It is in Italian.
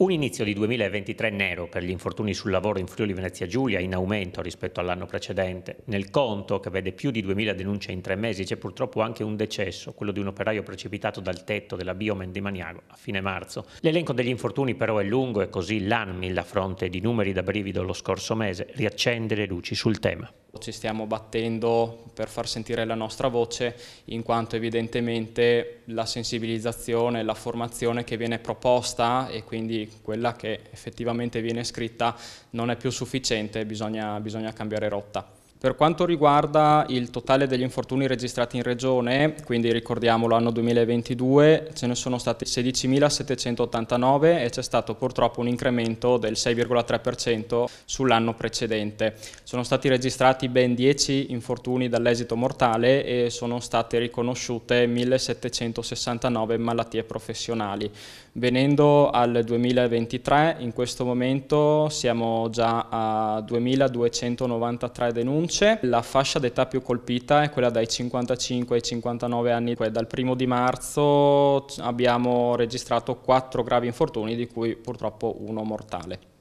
Un inizio di 2023 nero per gli infortuni sul lavoro in Friuli Venezia Giulia in aumento rispetto all'anno precedente. Nel conto, che vede più di 2000 denunce in tre mesi, c'è purtroppo anche un decesso, quello di un operaio precipitato dal tetto della Biomen di Maniago a fine marzo. L'elenco degli infortuni però è lungo e così l'ANMI, a fronte di numeri da brivido lo scorso mese, riaccende le luci sul tema. Ci stiamo battendo per far sentire la nostra voce in quanto evidentemente la sensibilizzazione, la formazione che viene proposta e quindi quella che effettivamente viene scritta non è più sufficiente, bisogna, bisogna cambiare rotta. Per quanto riguarda il totale degli infortuni registrati in Regione, quindi ricordiamo l'anno 2022, ce ne sono stati 16.789 e c'è stato purtroppo un incremento del 6,3% sull'anno precedente. Sono stati registrati ben 10 infortuni dall'esito mortale e sono state riconosciute 1.769 malattie professionali. Venendo al 2023, in questo momento siamo già a 2.293 denunce pronunce. La fascia d'età più colpita è quella dai 55 ai 59 anni. Cioè dal primo di marzo abbiamo registrato quattro gravi infortuni, di cui purtroppo uno mortale.